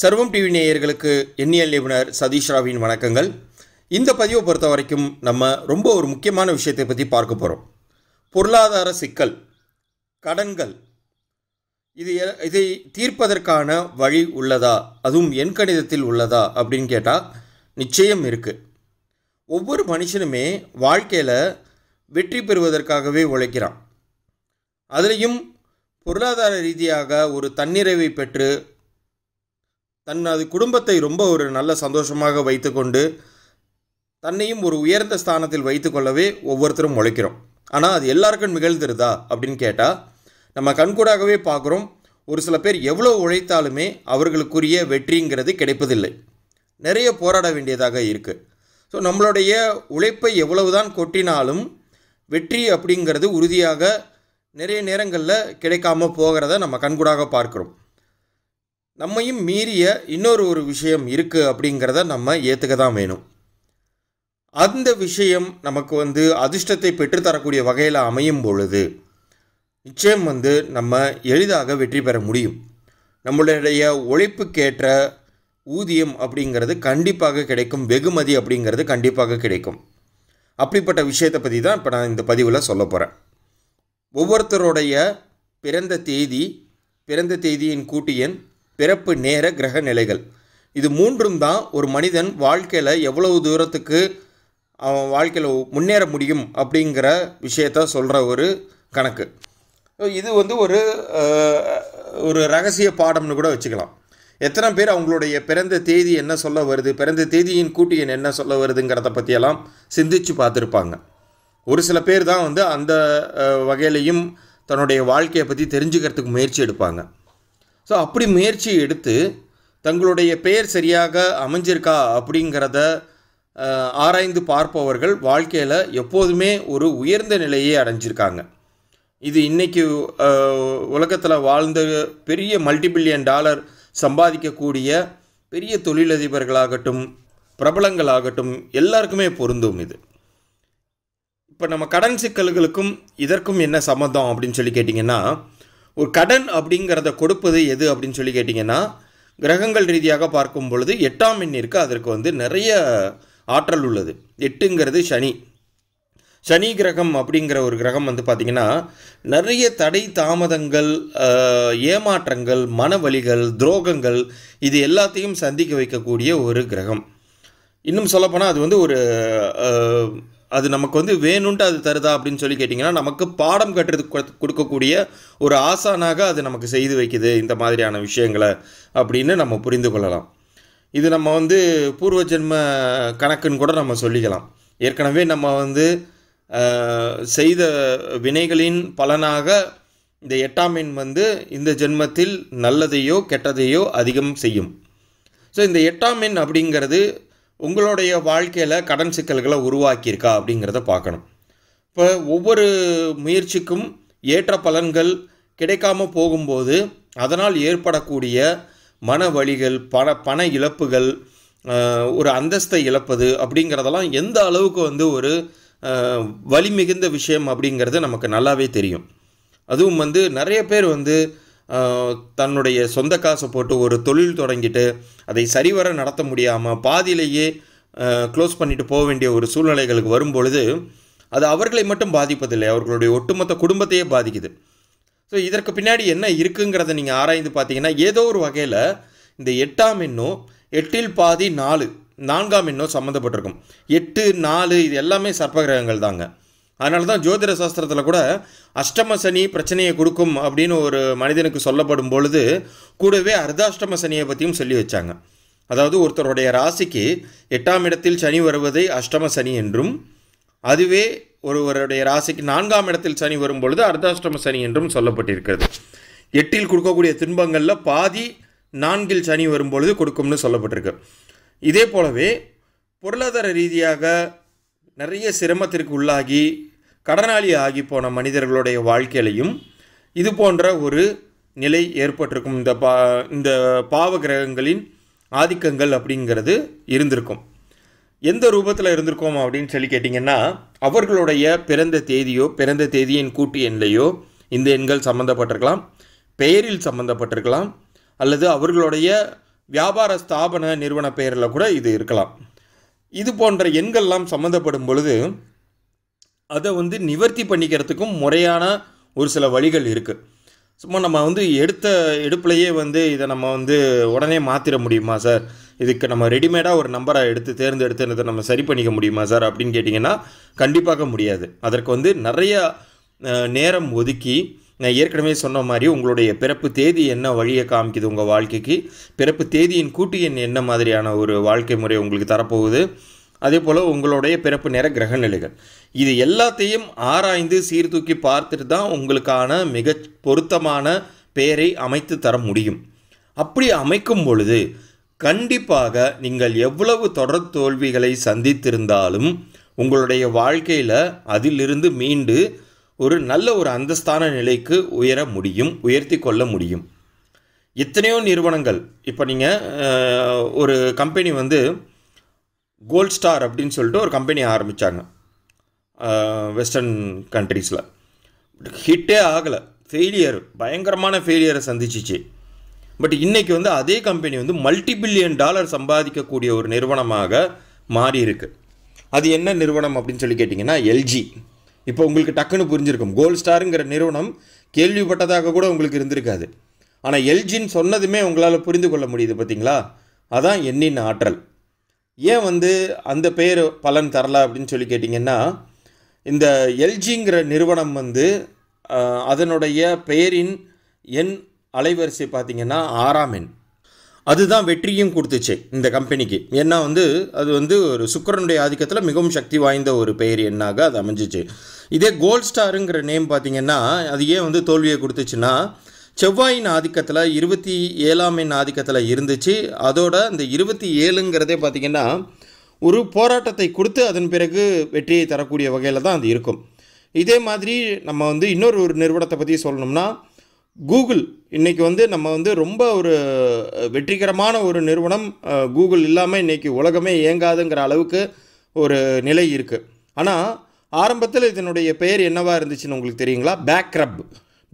சர்வம் டிவி நேயர்களுக்கு எண்ணியல் நிபுணர் சதீஷ் ராவின் வணக்கங்கள் இந்த பதிவை பொறுத்த வரைக்கும் நம்ம ரொம்ப ஒரு முக்கியமான விஷயத்தை பற்றி பார்க்க போகிறோம் பொருளாதார சிக்கல் கடன்கள் இது இதை தீர்ப்பதற்கான வழி உள்ளதா அதுவும் என் கணிதத்தில் உள்ளதா அப்படின்னு கேட்டால் நிச்சயம் இருக்குது ஒவ்வொரு மனுஷனுமே வாழ்க்கையில் வெற்றி பெறுவதற்காகவே உழைக்கிறான் அதுலேயும் பொருளாதார ரீதியாக ஒரு தன்னிறைவை பெற்று தன்னது குடும்பத்தை ரொம்ப ஒரு நல்ல சந்தோஷமாக வைத்துக்கொண்டு தன்னையும் ஒரு உயர்ந்த ஸ்தானத்தில் வைத்துக்கொள்ளவே ஒவ்வொருத்தரும் உழைக்கிறோம் ஆனால் அது எல்லாருக்கும் நிகழ்ந்துருதா அப்படின்னு கேட்டால் நம்ம கண்கூடாகவே பார்க்குறோம் ஒரு சில பேர் எவ்வளோ உழைத்தாலுமே அவர்களுக்குரிய வெற்றிங்கிறது கிடைப்பதில்லை நிறைய போராட வேண்டியதாக இருக்குது ஸோ நம்மளுடைய உழைப்பை எவ்வளவுதான் கொட்டினாலும் வெற்றி அப்படிங்கிறது உறுதியாக நிறைய நேரங்களில் கிடைக்காமல் போகிறத நம்ம கண்கூடாக பார்க்குறோம் நம்மையும் மீறிய இன்னொரு ஒரு விஷயம் இருக்குது அப்படிங்கிறத நம்ம ஏற்றுக்க தான் வேணும் அந்த விஷயம் நமக்கு வந்து அதிர்ஷ்டத்தை பெற்றுத்தரக்கூடிய வகையில் அமையும் பொழுது நிச்சயம் வந்து நம்ம எளிதாக வெற்றி பெற முடியும் நம்மளுடைய உழைப்புக்கேற்ற ஊதியம் அப்படிங்கிறது கண்டிப்பாக கிடைக்கும் வெகுமதி அப்படிங்கிறது கண்டிப்பாக கிடைக்கும் அப்படிப்பட்ட விஷயத்தை பற்றி தான் இப்போ நான் இந்த பதிவில் சொல்ல போகிறேன் ஒவ்வொருத்தருடைய பிறந்த தேதி பிறந்த தேதியின் கூட்டு எண் பிறப்பு நேர கிரக நிலைகள் இது மூன்றும் தான் ஒரு மனிதன் வாழ்க்கையில் எவ்வளவு தூரத்துக்கு அவன் வாழ்க்கையில் முன்னேற முடியும் அப்படிங்கிற விஷயத்த சொல்கிற ஒரு கணக்கு இது வந்து ஒரு ஒரு ரகசிய பாடம்னு கூட வச்சுக்கலாம் எத்தனை பேர் அவங்களுடைய பிறந்த தேதி என்ன சொல்ல வருது பிறந்த தேதியின் கூட்டி என்ன சொல்ல வருதுங்கிறத பற்றியெல்லாம் சிந்தித்து பார்த்துருப்பாங்க ஒரு சில பேர் தான் வந்து அந்த வகையிலையும் தன்னுடைய வாழ்க்கையை பற்றி தெரிஞ்சுக்கிறதுக்கு முயற்சி எடுப்பாங்க ஸோ அப்படி முயற்சி எடுத்து தங்களுடைய பெயர் சரியாக அமைஞ்சிருக்கா அப்படிங்கிறத ஆராய்ந்து பார்ப்பவர்கள் வாழ்க்கையில் எப்போதுமே ஒரு உயர்ந்த நிலையை அடைஞ்சிருக்காங்க இது இன்றைக்கி உலகத்தில் வாழ்ந்த பெரிய மல்டிபில்லியன் டாலர் சம்பாதிக்கக்கூடிய பெரிய தொழிலதிபர்களாகட்டும் பிரபலங்களாகட்டும் எல்லாருக்குமே பொருந்தும் இது இப்போ நம்ம கடன் சிக்கல்களுக்கும் இதற்கும் என்ன சம்மந்தம் அப்படின்னு சொல்லி கேட்டிங்கன்னா ஒரு கடன் அப்படிங்கிறத கொடுப்பது எது அப்படின்னு சொல்லி கேட்டிங்கன்னா கிரகங்கள் ரீதியாக பார்க்கும் பொழுது எட்டாம் எண்ணிற்கு அதற்கு வந்து நிறைய ஆற்றல் உள்ளது எட்டுங்கிறது சனி சனி கிரகம் அப்படிங்கிற ஒரு கிரகம் வந்து பார்த்திங்கன்னா நிறைய தடை தாமதங்கள் ஏமாற்றங்கள் மனவழிகள் துரோகங்கள் இது எல்லாத்தையும் சந்திக்க வைக்கக்கூடிய ஒரு கிரகம் இன்னும் சொல்லப்போனால் அது வந்து ஒரு அது நமக்கு வந்து வேணும்ன்ட்டு அது தருதா அப்படின்னு சொல்லி கேட்டிங்கன்னா நமக்கு பாடம் கட்டுறதுக்கு கொடுக்கக்கூடிய ஒரு ஆசானாக அது நமக்கு செய்து வைக்குது இந்த மாதிரியான விஷயங்களை அப்படின்னு நம்ம புரிந்து கொள்ளலாம் இது நம்ம வந்து பூர்வ ஜென்ம கணக்குன்னு கூட நம்ம சொல்லிக்கலாம் ஏற்கனவே நம்ம வந்து செய்த வினைகளின் பலனாக இந்த எட்டாம் எண் வந்து இந்த ஜென்மத்தில் நல்லதையோ கெட்டதையோ அதிகம் செய்யும் ஸோ இந்த எட்டாம் எண் அப்படிங்கிறது உங்களுடைய வாழ்க்கையில் கடன் சிக்கல்களை உருவாக்கியிருக்கா அப்படிங்கிறத பார்க்கணும் இப்போ ஒவ்வொரு முயற்சிக்கும் ஏற்ற பலன்கள் கிடைக்காமல் போகும்போது அதனால் ஏற்படக்கூடிய மன வழிகள் பண பண இழப்புகள் ஒரு அந்தஸ்தை இழப்பது அப்படிங்கிறதெல்லாம் எந்த அளவுக்கு வந்து ஒரு வலிமிகுந்த விஷயம் அப்படிங்கிறது நமக்கு நல்லாவே தெரியும் அதுவும் வந்து நிறைய பேர் வந்து தன்னுடைய சொந்த காசை போட்டு ஒரு தொழில் தொடங்கிட்டு அதை சரிவர நடத்த முடியாமல் பாதியிலேயே க்ளோஸ் பண்ணிட்டு போக வேண்டிய ஒரு சூழ்நிலைகளுக்கு வரும் பொழுது அது அவர்களை மட்டும் பாதிப்பதில்லை அவர்களுடைய ஒட்டுமொத்த குடும்பத்தையே பாதிக்குது ஸோ இதற்கு பின்னாடி என்ன இருக்குங்கிறத நீங்கள் ஆராய்ந்து பார்த்தீங்கன்னா ஏதோ ஒரு வகையில் இந்த எட்டாம் எண்ணும் எட்டில் பாதி நாலு நான்காம் எண்ணோ சம்மந்தப்பட்டிருக்கும் எட்டு நாலு இது எல்லாமே சர்ப்பகிரகங்கள் தாங்க அதனால தான் ஜோதிட சாஸ்திரத்தில் கூட அஷ்டம சனி பிரச்சனையை கொடுக்கும் அப்படின்னு ஒரு மனிதனுக்கு சொல்லப்படும் பொழுது கூடவே அர்த்தாஷ்டம சனியை பற்றியும் சொல்லி வச்சாங்க அதாவது ஒருத்தருடைய ராசிக்கு எட்டாம் இடத்தில் சனி வருவதை அஷ்டம சனி என்றும் அதுவே ஒருவருடைய ராசிக்கு நான்காம் இடத்தில் சனி வரும் பொழுது அர்த்தாஷ்டம சனி என்றும் சொல்லப்பட்டிருக்கிறது எட்டில் கொடுக்கக்கூடிய துன்பங்களில் பாதி நான்கில் சனி வரும்பொழுது கொடுக்கும்னு சொல்லப்பட்டிருக்கு இதே போலவே பொருளாதார ரீதியாக நிறைய சிரமத்திற்கு உள்ளாகி கடனாளி ஆகி போன மனிதர்களுடைய வாழ்க்கையிலையும் இது போன்ற ஒரு நிலை ஏற்பட்டிருக்கும் இந்த பா இந்த பாவ கிரகங்களின் ஆதிக்கங்கள் அப்படிங்கிறது இருந்திருக்கும் எந்த ரூபத்தில் இருந்திருக்கோம் அப்படின்னு சொல்லி கேட்டிங்கன்னா அவர்களுடைய பிறந்த தேதியோ பிறந்த தேதியின் கூட்டு எண்லையோ இந்த எண்கள் சம்மந்தப்பட்டிருக்கலாம் பெயரில் சம்மந்தப்பட்டிருக்கலாம் அல்லது அவர்களுடைய வியாபார ஸ்தாபன நிறுவன பெயரில் கூட இது இருக்கலாம் இது போன்ற எண்கள்லாம் சம்மந்தப்படும் பொழுது அதை வந்து நிவர்த்தி பண்ணிக்கிறதுக்கும் முறையான ஒரு சில வழிகள் இருக்குது சும்மா நம்ம வந்து எடுத்த எடுப்புலையே வந்து இதை நம்ம வந்து உடனே மாற்றிட முடியுமா சார் இதுக்கு நம்ம ரெடிமேடாக ஒரு நம்பரை எடுத்து தேர்ந்தெடுத்து இதை நம்ம சரி பண்ணிக்க முடியுமா சார் அப்படின்னு கேட்டிங்கன்னா கண்டிப்பாக முடியாது அதற்கு வந்து நிறைய நேரம் ஒதுக்கி நான் ஏற்கனவே சொன்ன மாதிரி உங்களுடைய பிறப்பு தேதி என்ன வழியை காமிக்குது உங்கள் வாழ்க்கைக்கு பிறப்பு தேதியின் கூட்டு எண் என்ன மாதிரியான ஒரு வாழ்க்கை முறை உங்களுக்கு தரப்போகுது அதே போல் உங்களுடைய பிறப்பு நேர கிரக நிலைகள் இது எல்லாத்தையும் ஆராய்ந்து சீர்தூக்கி பார்த்துட்டு தான் உங்களுக்கான மிக பொருத்தமான பெயரை அமைத்து தர முடியும் அப்படி அமைக்கும் பொழுது கண்டிப்பாக நீங்கள் எவ்வளவு தொடர் தோல்விகளை சந்தித்திருந்தாலும் உங்களுடைய வாழ்க்கையில் அதிலிருந்து மீண்டு ஒரு நல்ல ஒரு அந்தஸ்தான நிலைக்கு உயர முடியும் உயர்த்தி கொள்ள முடியும் எத்தனையோ நிறுவனங்கள் இப்போ நீங்கள் ஒரு கம்பெனி வந்து கோல்ட் ஸ்டார் அப்படின்னு சொல்லிட்டு ஒரு கம்பெனி ஆரம்பித்தாங்க வெஸ்டர்ன் கண்ட்ரீஸில் ஹிட்டே ஆகலை ஃபெயிலியர் பயங்கரமான ஃபெயிலியரை சந்திச்சிச்சு பட் இன்றைக்கி வந்து அதே கம்பெனி வந்து மல்டி பில்லியன் டாலர் சம்பாதிக்கக்கூடிய ஒரு நிறுவனமாக மாறி இருக்கு அது என்ன நிறுவனம் அப்படின்னு சொல்லி கேட்டிங்கன்னா எல்ஜி இப்போ உங்களுக்கு டக்குன்னு புரிஞ்சிருக்கும் கோல்ட் ஸ்டாருங்கிற நிறுவனம் கேள்விப்பட்டதாக கூட உங்களுக்கு இருந்திருக்காது ஆனால் எல்ஜின்னு சொன்னதுமே உங்களால் புரிந்து கொள்ள முடியுது பார்த்தீங்களா அதான் எண்ணின் ஆற்றல் ஏன் வந்து அந்த பெயர் பலன் தரல அப்படின்னு சொல்லி கேட்டிங்கன்னா இந்த எல்ஜிங்கிற நிறுவனம் வந்து அதனுடைய பெயரின் எண் அலைவரிசை பார்த்திங்கன்னா ஆறாம் எண் அதுதான் வெற்றியும் கொடுத்துச்சு இந்த கம்பெனிக்கு ஏன்னா வந்து அது வந்து ஒரு சுக்கரனுடைய ஆதிக்கத்தில் மிகவும் சக்தி வாய்ந்த ஒரு பெயர் எண்ணாக அது அமைஞ்சிச்சு இதே கோல்ட் ஸ்டாருங்கிற நேம் பார்த்திங்கன்னா அது ஏன் வந்து தோல்வியை கொடுத்துச்சுன்னா செவ்வாயின் ஆதிக்கத்தில் இருபத்தி ஏழாம் எண் ஆதிக்கத்தில் இருந்துச்சு அதோட இந்த இருபத்தி ஏழுங்கிறதே பார்த்திங்கன்னா ஒரு போராட்டத்தை கொடுத்து அதன் பிறகு வெற்றியை தரக்கூடிய வகையில் தான் அது இருக்கும் இதே மாதிரி நம்ம வந்து இன்னொரு ஒரு நிறுவனத்தை பற்றி சொல்லணும்னா கூகுள் இன்றைக்கி வந்து நம்ம வந்து ரொம்ப ஒரு வெற்றிகரமான ஒரு நிறுவனம் கூகுள் இல்லாமல் இன்றைக்கி உலகமே இயங்காதுங்கிற அளவுக்கு ஒரு நிலை இருக்குது ஆனால் ஆரம்பத்தில் இதனுடைய பெயர் என்னவாக இருந்துச்சுன்னு உங்களுக்கு தெரியுங்களா பேக்ரப்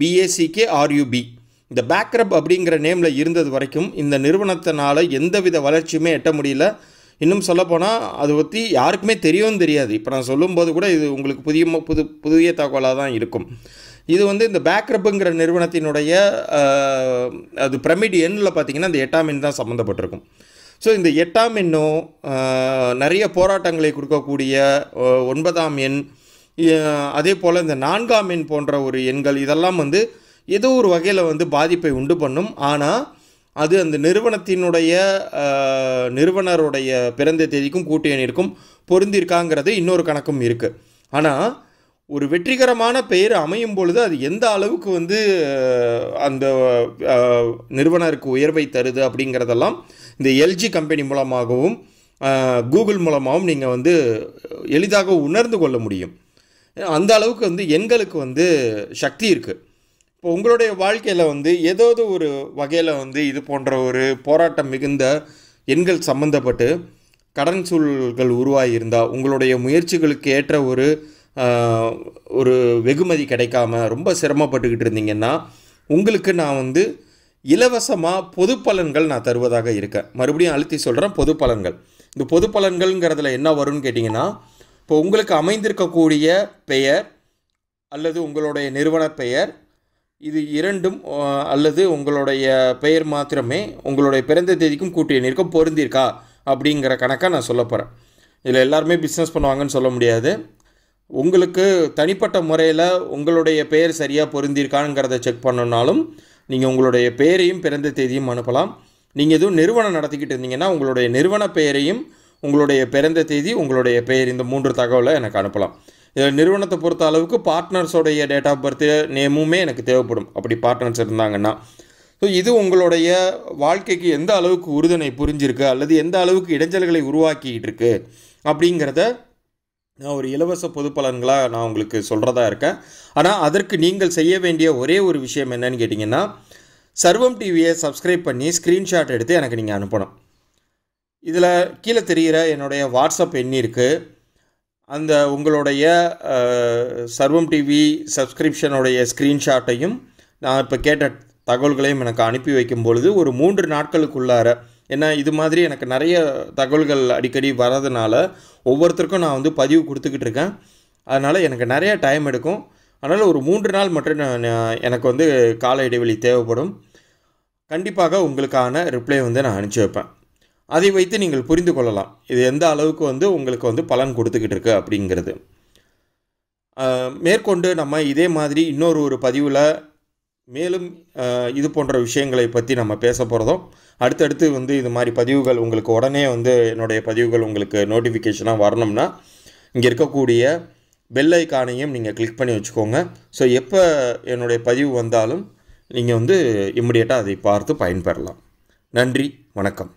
பிஏசிகே ஆர்யூபி இந்த பேக்ரப் அப்படிங்கிற நேமில் இருந்தது வரைக்கும் இந்த நிறுவனத்தினால் எந்தவித வளர்ச்சியுமே எட்ட முடியல இன்னும் சொல்லப்போனால் அதை பற்றி யாருக்குமே தெரியவும் தெரியாது இப்போ நான் சொல்லும்போது கூட இது உங்களுக்கு புதிய புது புதிய தகவலாக தான் இருக்கும் இது வந்து இந்த பேக்ரப்புங்கிற நிறுவனத்தினுடைய அது பிரமிட் எண்ணில் பார்த்திங்கன்னா இந்த எட்டாம் எண் தான் சம்மந்தப்பட்டிருக்கும் ஸோ இந்த எட்டாம் எண்ணும் நிறைய போராட்டங்களை கொடுக்கக்கூடிய ஒன்பதாம் எண் அதே போல் இந்த நான்காம் எண் போன்ற ஒரு எண்கள் இதெல்லாம் வந்து ஏதோ ஒரு வகையில் வந்து பாதிப்பை உண்டு பண்ணும் ஆனால் அது அந்த நிறுவனத்தினுடைய நிறுவனருடைய பிறந்த தேதிக்கும் கூட்டு எண்ணிற்கும் பொருந்திருக்காங்கிறது இன்னொரு கணக்கும் இருக்குது ஆனால் ஒரு வெற்றிகரமான பெயர் அமையும் பொழுது அது எந்த அளவுக்கு வந்து அந்த நிறுவனருக்கு உயர்வை தருது அப்படிங்கிறதெல்லாம் இந்த எல்ஜி கம்பெனி மூலமாகவும் கூகுள் மூலமாகவும் நீங்கள் வந்து எளிதாக உணர்ந்து கொள்ள முடியும் அந்த அளவுக்கு வந்து எண்களுக்கு வந்து சக்தி இருக்குது இப்போ உங்களுடைய வாழ்க்கையில் வந்து ஏதாவது ஒரு வகையில் வந்து இது போன்ற ஒரு போராட்டம் மிகுந்த எண்கள் சம்மந்தப்பட்டு கடன் சூழல்கள் உருவாகியிருந்தால் உங்களுடைய முயற்சிகளுக்கு ஏற்ற ஒரு ஒரு வெகுமதி கிடைக்காம ரொம்ப சிரமப்பட்டுக்கிட்டு இருந்தீங்கன்னா உங்களுக்கு நான் வந்து இலவசமாக பொது பலன்கள் நான் தருவதாக இருக்கேன் மறுபடியும் அழுத்தி சொல்கிறேன் பொது பலன்கள் இந்த பொது பலன்கள்ங்கிறதுல என்ன வரும்னு கேட்டிங்கன்னா இப்போ உங்களுக்கு அமைந்திருக்கக்கூடிய பெயர் அல்லது உங்களுடைய நிறுவன பெயர் இது இரண்டும் அல்லது உங்களுடைய பெயர் மாத்திரமே உங்களுடைய பிறந்த தேதிக்கும் கூட்டிய நிற்கும் பொருந்திருக்கா அப்படிங்கிற கணக்காக நான் சொல்ல போகிறேன் இதில் எல்லாருமே பிஸ்னஸ் பண்ணுவாங்கன்னு சொல்ல முடியாது உங்களுக்கு தனிப்பட்ட முறையில் உங்களுடைய பெயர் சரியாக பொருந்திருக்கானுங்கிறத செக் பண்ணணுனாலும் நீங்கள் உங்களுடைய பெயரையும் பிறந்த தேதியும் அனுப்பலாம் நீங்கள் எதுவும் நிறுவனம் நடத்திக்கிட்டு இருந்தீங்கன்னா உங்களுடைய நிறுவன பெயரையும் உங்களுடைய பிறந்த தேதி உங்களுடைய பெயர் இந்த மூன்று தகவலை எனக்கு அனுப்பலாம் இதில் நிறுவனத்தை பொறுத்த அளவுக்கு பார்ட்னர்ஸோடைய டேட் ஆஃப் பர்த் நேமுமே எனக்கு தேவைப்படும் அப்படி பார்ட்னர்ஸ் இருந்தாங்கன்னா ஸோ இது உங்களுடைய வாழ்க்கைக்கு எந்த அளவுக்கு உறுதுணை புரிஞ்சிருக்கு அல்லது எந்த அளவுக்கு இடைஞ்சல்களை உருவாக்கிக்கிட்டு இருக்கு அப்படிங்கிறத நான் ஒரு இலவச பொது பலன்களாக நான் உங்களுக்கு சொல்கிறதா இருக்கேன் ஆனால் அதற்கு நீங்கள் செய்ய வேண்டிய ஒரே ஒரு விஷயம் என்னன்னு கேட்டிங்கன்னா சர்வம் டிவியை சப்ஸ்கிரைப் பண்ணி ஸ்க்ரீன்ஷாட் எடுத்து எனக்கு நீங்கள் அனுப்பணும் இதில் கீழே தெரிகிற என்னுடைய வாட்ஸ்அப் எண்ணி இருக்குது அந்த உங்களுடைய சர்வம் டிவி சப்ஸ்கிரிப்ஷனுடைய ஸ்க்ரீன்ஷாட்டையும் நான் இப்போ கேட்ட தகவல்களையும் எனக்கு அனுப்பி வைக்கும் பொழுது ஒரு மூன்று நாட்களுக்குள்ளார ஏன்னா இது மாதிரி எனக்கு நிறைய தகவல்கள் அடிக்கடி வரதுனால ஒவ்வொருத்தருக்கும் நான் வந்து பதிவு கொடுத்துக்கிட்டு இருக்கேன் அதனால் எனக்கு நிறைய டைம் எடுக்கும் அதனால் ஒரு மூன்று நாள் மட்டும் நான் எனக்கு வந்து கால இடைவெளி தேவைப்படும் கண்டிப்பாக உங்களுக்கான ரிப்ளை வந்து நான் அனுப்பிச்சி வைப்பேன் அதை வைத்து நீங்கள் புரிந்து கொள்ளலாம் இது எந்த அளவுக்கு வந்து உங்களுக்கு வந்து பலன் கொடுத்துக்கிட்டு இருக்கு அப்படிங்கிறது மேற்கொண்டு நம்ம இதே மாதிரி இன்னொரு ஒரு பதிவில் மேலும் இது போன்ற விஷயங்களை பற்றி நம்ம பேச போகிறதும் அடுத்தடுத்து வந்து இது மாதிரி பதிவுகள் உங்களுக்கு உடனே வந்து என்னுடைய பதிவுகள் உங்களுக்கு நோட்டிஃபிகேஷனாக வரணும்னா இங்கே இருக்கக்கூடிய பெல்லைக்கானையும் நீங்கள் கிளிக் பண்ணி வச்சுக்கோங்க ஸோ எப்போ என்னுடைய பதிவு வந்தாலும் நீங்கள் வந்து இம்மிடியேட்டாக அதை பார்த்து பயன்பெறலாம் நன்றி வணக்கம்